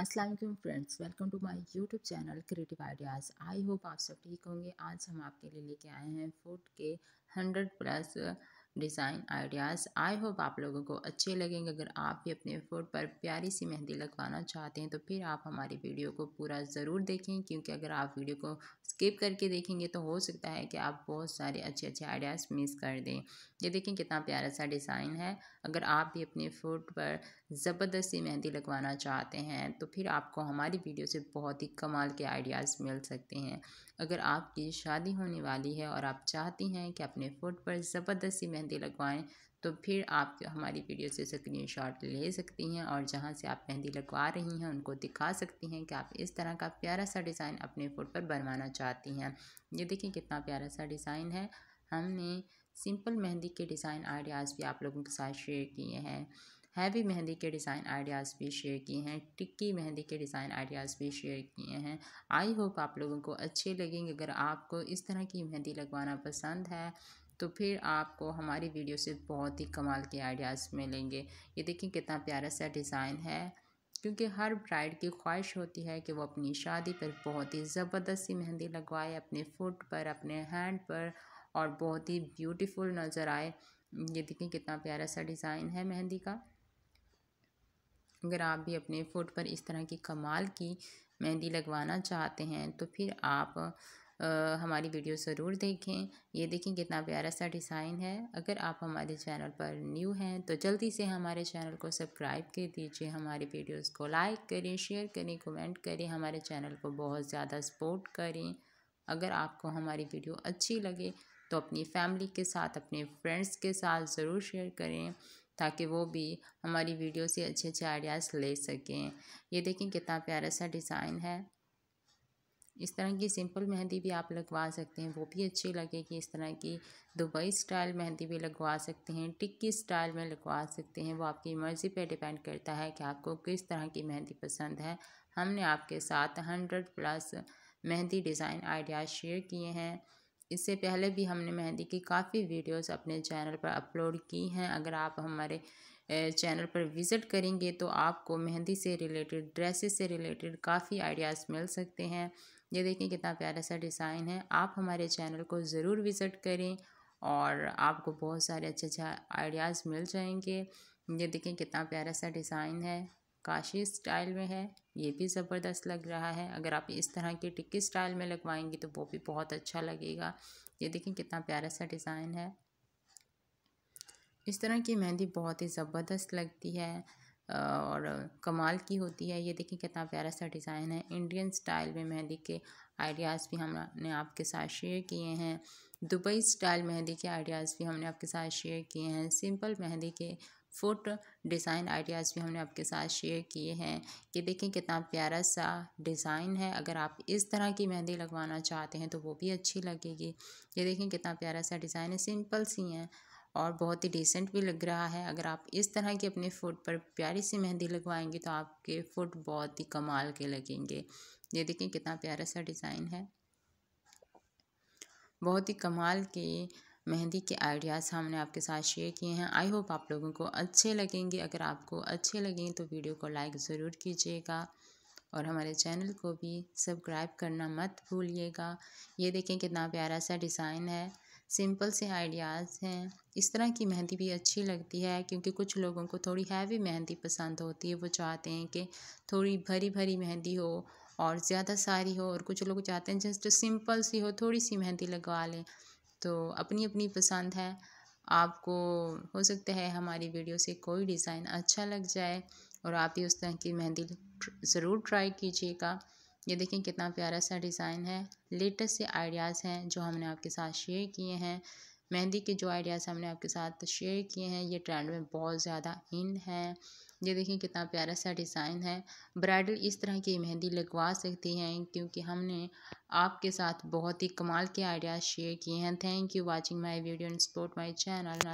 Aslam friends welcome to my YouTube channel creative ideas I hope आप सब ठीक होंगे आज हम आपके लिए लेके आए हैं फूड के 100 plus design ideas I hope आप लोगों को अच्छे लगेंगे अगर आप भी अपने फूड पर प्यारी सी मेहंदी लगवाना चाहते हैं तो फिर आप हमारी वीडियो को पूरा ज़रूर देखें क्योंकि अगर आप वीडियो को स्किप करके देखेंगे तो हो सकता है कि आप बहुत सारे अच्छे अच्छे आइडियाज़ मिस कर दें ये देखें कितना प्यारा सा डिज़ाइन है अगर आप भी अपने फूड पर ज़बरदस्ती मेहंदी लगवाना चाहते हैं तो फिर आपको हमारी वीडियो से बहुत ही कमाल के आइडियाज़ मिल सकते हैं अगर आपकी शादी होने वाली है और आप चाहती हैं कि अपने फूड पर ज़बरदस्ती मेहंदी लगवाएं तो फिर आप हमारी वीडियो से स्क्रीनशॉट ले सकती हैं और जहाँ से आप मेहंदी लगवा रही हैं उनको दिखा सकती हैं कि आप इस तरह का प्यारा सा डिज़ाइन अपने फोट पर बनवाना चाहती हैं ये देखिए कितना प्यारा सा डिज़ाइन है हमने सिंपल मेहंदी के डिज़ाइन आइडियाज़ भी आप लोगों के साथ शेयर किए हैं हैवी मेहंदी के डिज़ाइन आइडियाज़ भी शेयर किए हैं टिक्की मेहंदी के डिज़ाइन आइडियाज़ भी शेयर किए हैं आई होप आप लोगों को अच्छे लगेंगे अगर आपको इस तरह की मेहंदी लगवाना पसंद है तो फिर आपको हमारी वीडियो से बहुत ही कमाल के आइडियाज़ मिलेंगे ये देखिए कितना प्यारा सा डिज़ाइन है क्योंकि हर ब्राइड की ख्वाहिश होती है कि वो अपनी शादी पर बहुत ही ज़बरदस्त सी मेहंदी लगवाए अपने फुट पर अपने हैंड पर और बहुत ही ब्यूटीफुल नज़र आए ये देखिए कितना प्यारा सा डिज़ाइन है मेहंदी का अगर आप भी अपने फुट पर इस तरह की कमाल की मेहंदी लगवाना चाहते हैं तो फिर आप हमारी वीडियो ज़रूर देखें ये देखें कितना प्यारा सा डिज़ाइन है अगर आप हमारे चैनल पर न्यू हैं तो जल्दी से हमारे चैनल को सब्सक्राइब कर दीजिए हमारे वीडियोस को लाइक करें शेयर करें कमेंट करें हमारे चैनल को बहुत ज़्यादा सपोर्ट करें अगर आपको हमारी वीडियो अच्छी लगे तो अपनी फैमिली के साथ अपने फ्रेंड्स के साथ ज़रूर शेयर करें ताकि वो भी हमारी वीडियो से अच्छे अच्छे आइडियाज़ ले सकें ये देखें कितना प्यारा सा डिज़ाइन है इस तरह की सिंपल मेहंदी भी आप लगवा सकते हैं वो भी अच्छी लगेगी इस तरह की दुबई स्टाइल मेहंदी भी लगवा सकते हैं टिक्की स्टाइल में लगवा सकते हैं वो आपकी मर्ज़ी पे डिपेंड करता है कि आपको किस तरह की मेहंदी पसंद है हमने आपके साथ hundred plus mehndi design ideas share किए हैं इससे पहले भी हमने मेहंदी की काफ़ी वीडियोस अपने चैनल पर अपलोड की हैं अगर आप हमारे चैनल पर विज़िट करेंगे तो आपको मेहंदी से रिलेटेड ड्रेसेस से रिलेटेड काफ़ी आइडियाज़ मिल सकते हैं ये देखें कितना प्यारा सा डिज़ाइन है आप हमारे चैनल को ज़रूर विज़िट करें और आपको बहुत सारे अच्छे अच्छे आइडियाज़ मिल जाएंगे ये देखें कितना प्यारा सा डिज़ाइन है काशी स्टाइल में है ये भी ज़बरदस्त लग रहा है अगर आप इस तरह की टिक्की स्टाइल में लगवाएंगे तो वो भी बहुत अच्छा लगेगा ये देखें कितना प्यारा सा डिज़ाइन है इस तरह की मेहंदी बहुत ही ज़बरदस्त लगती है और कमाल की होती है ये देखिए कितना प्यारा सा डिज़ाइन है इंडियन स्टाइल में मेहंदी के आइडियाज़ भी हमने आपके साथ शेयर किए हैं दुबई स्टाइल मेहंदी के आइडियाज़ भी हमने आपके साथ शेयर किए हैं सिंपल मेहंदी के फुट डिज़ाइन आइडियाज़ भी हमने आपके साथ शेयर किए हैं ये देखें कितना प्यारा सा डिज़ाइन है अगर आप इस तरह की मेहंदी लगवाना चाहते हैं तो वो भी अच्छी लगेगी ये देखें कितना प्यारा सा डिज़ाइन है सिंपल सी हैं और बहुत ही डिसेंट भी लग रहा है अगर आप इस तरह की अपने फुट पर प्यारी सी मेहंदी लगवाएंगे तो आपके फुट बहुत ही कमाल के लगेंगे ये देखें कितना प्यारा सा डिज़ाइन है बहुत ही कमाल के मेहंदी के आइडियाज़ हमने आपके साथ शेयर किए हैं आई होप आप लोगों को अच्छे लगेंगे अगर आपको अच्छे लगें तो वीडियो को लाइक ज़रूर कीजिएगा और हमारे चैनल को भी सब्सक्राइब करना मत भूलिएगा ये देखें कितना प्यारा सा डिज़ाइन है सिंपल से आइडियाज़ हैं इस तरह की मेहंदी भी अच्छी लगती है क्योंकि कुछ लोगों को थोड़ी हैवी मेहंदी पसंद होती है वो चाहते हैं कि थोड़ी भरी भरी मेहंदी हो और ज़्यादा सारी हो और कुछ लोग चाहते हैं जस्ट सिंपल सी हो थोड़ी सी मेहंदी लगवा लें तो अपनी अपनी पसंद है आपको हो सकता है हमारी वीडियो से कोई डिज़ाइन अच्छा लग जाए और आप भी उस तरह की मेहंदी ज़रूर ट्राई कीजिएगा ये देखें कितना प्यारा सा डिज़ाइन है लेटेस्ट से आइडियाज़ हैं जो हमने आपके साथ शेयर किए हैं मेहंदी के जो आइडियाज़ हमने आपके साथ शेयर किए हैं ये ट्रेंड में बहुत ज़्यादा इन है ये देखें कितना प्यारा सा डिज़ाइन है ब्राइडल इस तरह की मेहंदी लगवा सकती हैं क्योंकि हमने आपके साथ बहुत ही कमाल के आइडियाज़ शेयर किए हैं thank you watching my video and support my channel